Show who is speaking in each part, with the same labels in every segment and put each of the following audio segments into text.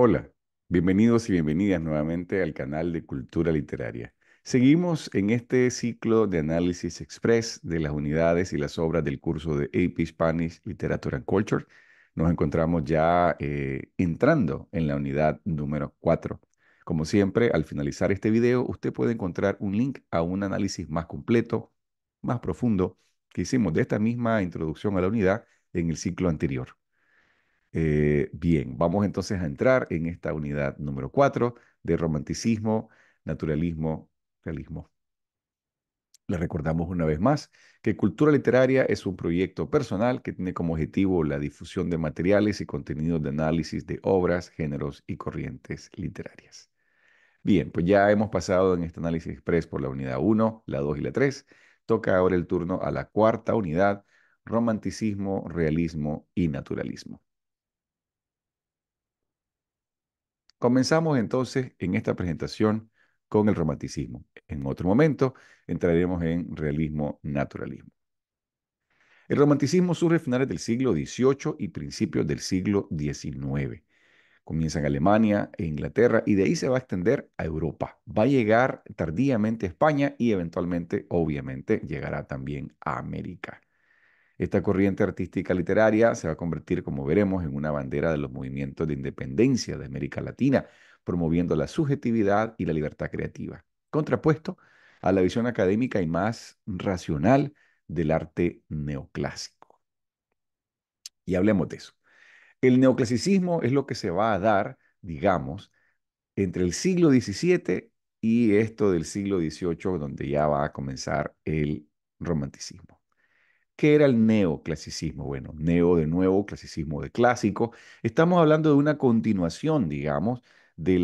Speaker 1: Hola, bienvenidos y bienvenidas nuevamente al canal de Cultura Literaria. Seguimos en este ciclo de análisis express de las unidades y las obras del curso de AP Spanish Literature and Culture. Nos encontramos ya eh, entrando en la unidad número 4. Como siempre, al finalizar este video, usted puede encontrar un link a un análisis más completo, más profundo, que hicimos de esta misma introducción a la unidad en el ciclo anterior. Eh, bien, vamos entonces a entrar en esta unidad número 4 de romanticismo, naturalismo, realismo. Le recordamos una vez más que Cultura Literaria es un proyecto personal que tiene como objetivo la difusión de materiales y contenidos de análisis de obras, géneros y corrientes literarias. Bien, pues ya hemos pasado en este análisis express por la unidad 1, la 2 y la 3. Toca ahora el turno a la cuarta unidad, romanticismo, realismo y naturalismo. Comenzamos entonces en esta presentación con el romanticismo. En otro momento entraremos en realismo-naturalismo. El romanticismo surge a finales del siglo XVIII y principios del siglo XIX. Comienza en Alemania e Inglaterra y de ahí se va a extender a Europa. Va a llegar tardíamente a España y eventualmente, obviamente, llegará también a América. Esta corriente artística literaria se va a convertir, como veremos, en una bandera de los movimientos de independencia de América Latina, promoviendo la subjetividad y la libertad creativa, contrapuesto a la visión académica y más racional del arte neoclásico. Y hablemos de eso. El neoclasicismo es lo que se va a dar, digamos, entre el siglo XVII y esto del siglo XVIII, donde ya va a comenzar el romanticismo. ¿Qué era el neoclasicismo? Bueno, neo de nuevo, clasicismo de clásico. Estamos hablando de una continuación, digamos, de,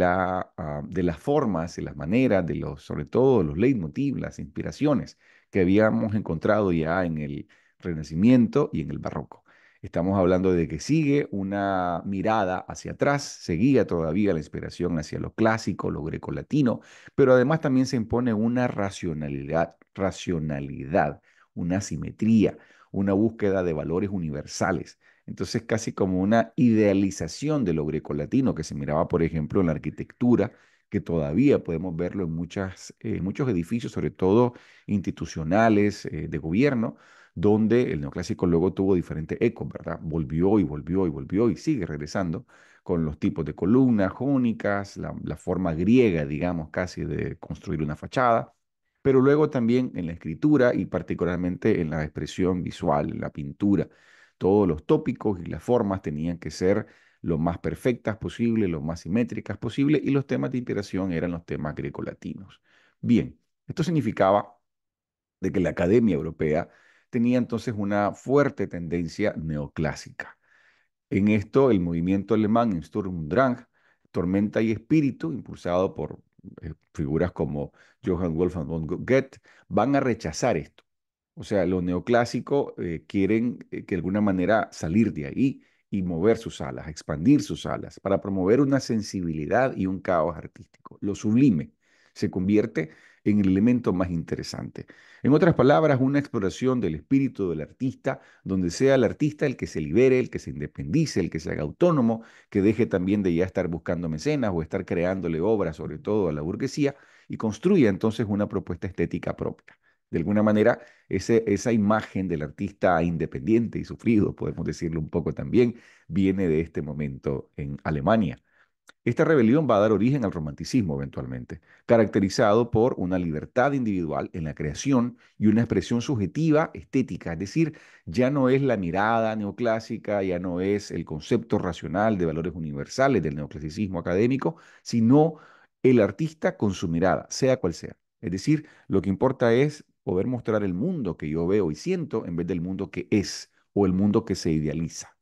Speaker 1: ah, las formas, de las maneras, de los, sobre todo de los leitmotiv, las inspiraciones que habíamos encontrado ya en el Renacimiento y en el Barroco. Estamos hablando de que sigue una mirada hacia atrás, seguía todavía la inspiración hacia lo clásico, lo grecolatino, pero además también se impone una racionalidad, racionalidad una simetría, una búsqueda de valores universales. Entonces, casi como una idealización de lo grecolatino que se miraba, por ejemplo, en la arquitectura, que todavía podemos verlo en muchas, eh, muchos edificios, sobre todo institucionales, eh, de gobierno, donde el neoclásico luego tuvo diferentes eco, ¿verdad? Volvió y volvió y volvió y sigue regresando con los tipos de columnas jónicas, la forma griega, digamos, casi de construir una fachada pero luego también en la escritura y particularmente en la expresión visual, en la pintura. Todos los tópicos y las formas tenían que ser lo más perfectas posible, lo más simétricas posible, y los temas de inspiración eran los temas grecolatinos. Bien, esto significaba de que la Academia Europea tenía entonces una fuerte tendencia neoclásica. En esto, el movimiento alemán en Sturm und Drang, Tormenta y Espíritu, impulsado por eh, figuras como Johann Wolfgang von Goethe, van a rechazar esto. O sea, los neoclásicos eh, quieren eh, que de alguna manera salir de ahí y mover sus alas, expandir sus alas, para promover una sensibilidad y un caos artístico. Lo sublime se convierte en el elemento más interesante. En otras palabras, una exploración del espíritu del artista, donde sea el artista el que se libere, el que se independice, el que se haga autónomo, que deje también de ya estar buscando mecenas o estar creándole obras, sobre todo a la burguesía, y construya entonces una propuesta estética propia. De alguna manera, esa imagen del artista independiente y sufrido, podemos decirlo un poco también, viene de este momento en Alemania. Esta rebelión va a dar origen al romanticismo eventualmente, caracterizado por una libertad individual en la creación y una expresión subjetiva estética, es decir, ya no es la mirada neoclásica, ya no es el concepto racional de valores universales del neoclasicismo académico, sino el artista con su mirada, sea cual sea. Es decir, lo que importa es poder mostrar el mundo que yo veo y siento en vez del mundo que es o el mundo que se idealiza.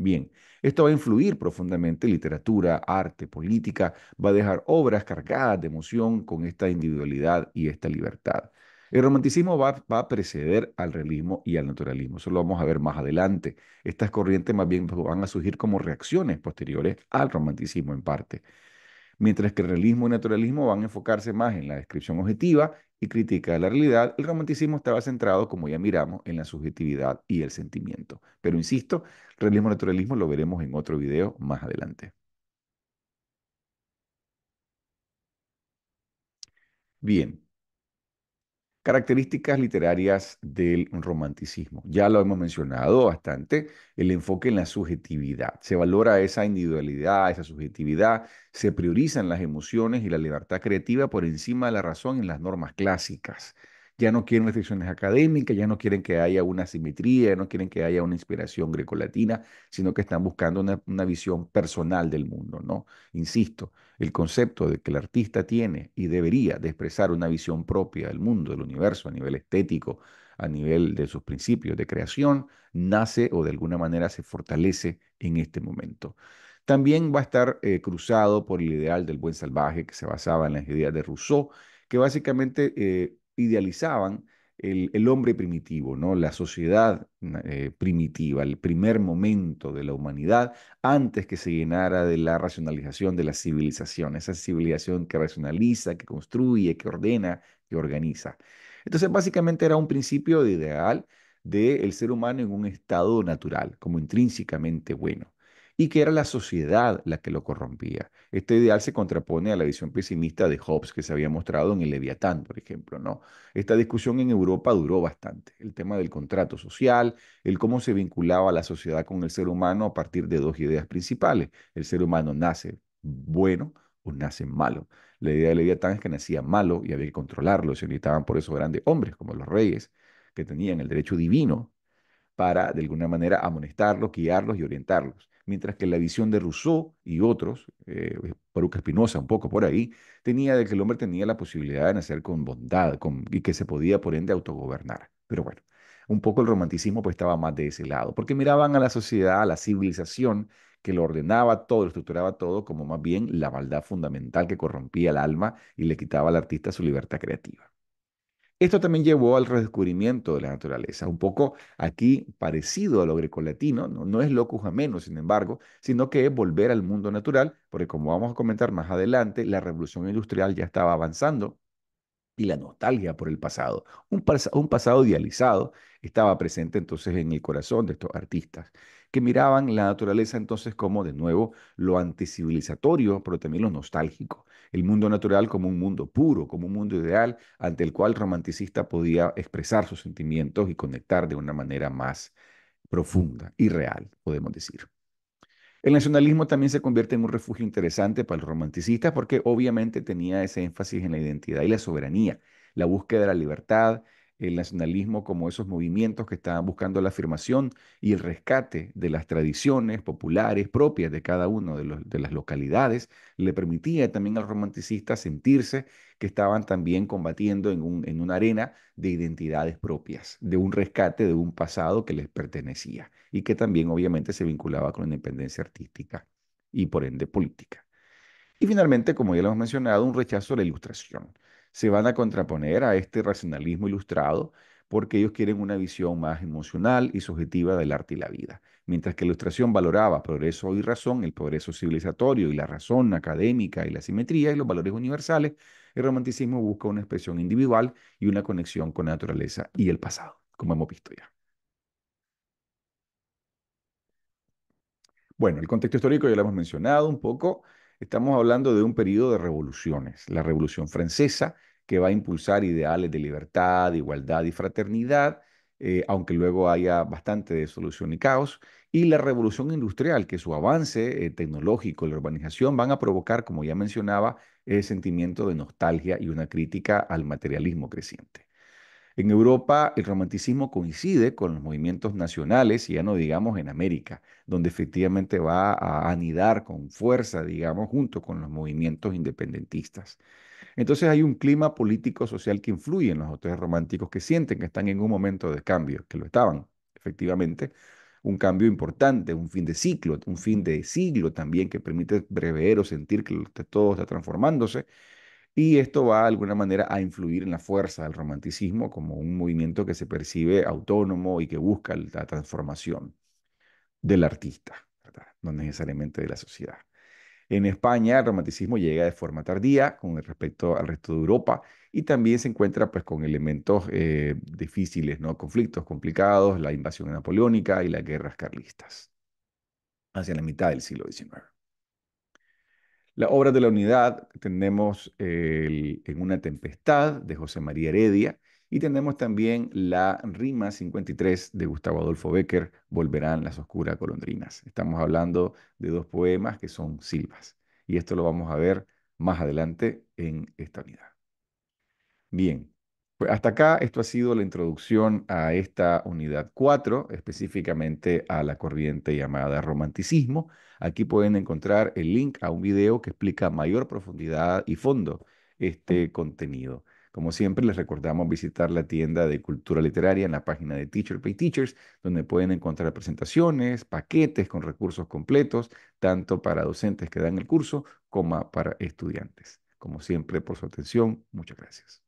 Speaker 1: Bien, esto va a influir profundamente en literatura, arte, política, va a dejar obras cargadas de emoción con esta individualidad y esta libertad. El romanticismo va, va, a preceder al realismo y al naturalismo, eso lo vamos a ver más adelante. Estas corrientes más bien van a surgir como reacciones posteriores al romanticismo en parte mientras que el realismo y naturalismo van a enfocarse más en la descripción objetiva y crítica de la realidad, el romanticismo estaba centrado, como ya miramos, en la subjetividad y el sentimiento. Pero insisto, realismo y naturalismo lo veremos en otro video más adelante. Bien, Características literarias del romanticismo. Ya lo hemos mencionado bastante, el enfoque en la subjetividad. Se valora esa individualidad, esa subjetividad, se priorizan las emociones y la libertad creativa por encima de la razón en las normas clásicas ya no quieren restricciones académicas, ya no quieren que haya una simetría, ya no quieren que haya una inspiración grecolatina, sino que están buscando una, visión personal del mundo, ¿no? Insisto, el concepto de que el artista tiene y debería de expresar una visión propia del mundo, del universo, a nivel estético, a nivel de sus principios de creación, nace o de alguna manera se fortalece en este momento. También va a estar eh, cruzado por el ideal del buen salvaje que se basaba en las ideas de Rousseau, que básicamente eh, idealizaban el, hombre primitivo, ¿no? la sociedad eh, primitiva, el primer momento de la humanidad antes que se llenara de la racionalización de la civilización, esa civilización que racionaliza, que construye, que ordena, que organiza. Entonces, básicamente era un principio ideal del ser humano en un estado natural, como intrínsecamente bueno y que era la sociedad la que lo corrompía. Este ideal se contrapone a la visión pesimista de Hobbes que se había mostrado en el Leviatán, por ejemplo. ¿no? Esta discusión en Europa duró bastante. El tema del contrato social, el cómo se vinculaba la sociedad con el ser humano a partir de dos ideas principales. El ser humano nace bueno o nace malo. La idea de Leviatán es que nacía malo y había que controlarlo. Se necesitaban por eso grandes hombres como los reyes que tenían el derecho divino para, de alguna manera, amonestarlos, guiarlos y orientarlos mientras que la visión de Rousseau y otros, eh, eh Paruca Espinosa un poco por ahí, tenía de que el hombre tenía la posibilidad de nacer con bondad y que se podía por ende autogobernar. Pero bueno, un poco el romanticismo pues estaba más de ese lado, porque miraban a la sociedad, a la civilización, que lo ordenaba todo, lo estructuraba todo, como más bien la maldad fundamental que corrompía el alma y le quitaba al artista su libertad creativa. Esto también llevó al redescubrimiento de la naturaleza, un poco aquí parecido a lo grecolatino, no, no es locus ameno, sin embargo, sino que es volver al mundo natural, porque como vamos a comentar más adelante, la revolución industrial ya estaba avanzando y la nostalgia por el pasado, un, un pasado idealizado, estaba presente entonces en el corazón de estos artistas que miraban la naturaleza entonces como, de nuevo, lo anticivilizatorio, pero también lo nostálgico. El mundo natural como un mundo puro, como un mundo ideal ante el cual el romanticista podía expresar sus sentimientos y conectar de una manera más profunda y real, podemos decir. El nacionalismo también se convierte en un refugio interesante para el romanticista porque obviamente tenía ese énfasis en la identidad y la soberanía, la búsqueda de la libertad el nacionalismo como esos movimientos que estaban buscando la afirmación y el rescate de las tradiciones populares propias de cada una de, las localidades, le permitía también al romanticista sentirse que estaban también combatiendo en, en una arena de identidades propias, de un rescate de un pasado que les pertenecía y que también obviamente se vinculaba con la independencia artística y por ende política. Y finalmente, como ya lo hemos mencionado, un rechazo a la ilustración se van a contraponer a este racionalismo ilustrado porque ellos quieren una visión más emocional y subjetiva del arte y la vida. Mientras que la ilustración valoraba progreso y razón, el progreso civilizatorio y la razón académica y la simetría y los valores universales, el romanticismo busca una expresión individual y una conexión con la naturaleza y el pasado, como hemos visto ya. Bueno, el contexto histórico ya lo hemos mencionado un poco. Estamos hablando de un periodo de revoluciones, la Revolución Francesa, que va a impulsar ideales de libertad, igualdad y fraternidad, eh, aunque luego haya bastante desolución y caos, y la revolución industrial, que su avance eh, tecnológico y la urbanización van a provocar, como ya mencionaba, el sentimiento de nostalgia y una crítica al materialismo creciente. En Europa el romanticismo coincide con los movimientos nacionales, y ya no digamos en América, donde efectivamente va a anidar con fuerza, digamos, junto con los movimientos independentistas. Entonces hay un clima político-social que influye en los autores románticos que sienten que están en un momento de cambio, que lo estaban, efectivamente, un cambio importante, un fin de ciclo, un fin de siglo también que permite prever o sentir que todo está transformándose y esto va de alguna manera a influir en la fuerza del romanticismo como un movimiento que se percibe autónomo y que busca la transformación del artista, no necesariamente de la sociedad. En España el romanticismo llega de forma tardía con respecto al resto de Europa y también se encuentra pues con elementos eh, difíciles, ¿no? conflictos complicados, la invasión napoleónica y las guerras carlistas hacia la mitad del siglo XIX. La obra de la unidad tenemos En una tempestad de José María Heredia y tenemos también la Rima 53 de Gustavo Adolfo Becker, Volverán las oscuras colondrinas. Estamos hablando de dos poemas que son silvas y esto lo vamos a ver más adelante en esta unidad. Bien, pues, hasta acá, esto ha sido la introducción a esta unidad 4, específicamente a la corriente llamada romanticismo. Aquí pueden encontrar el link a un video que explica mayor profundidad y fondo este contenido. Como siempre, les recordamos visitar la tienda de cultura literaria en la página de Teacher Pay Teachers, donde pueden encontrar presentaciones, paquetes con recursos completos, tanto para docentes que dan el curso como para estudiantes. Como siempre, por su atención, muchas gracias.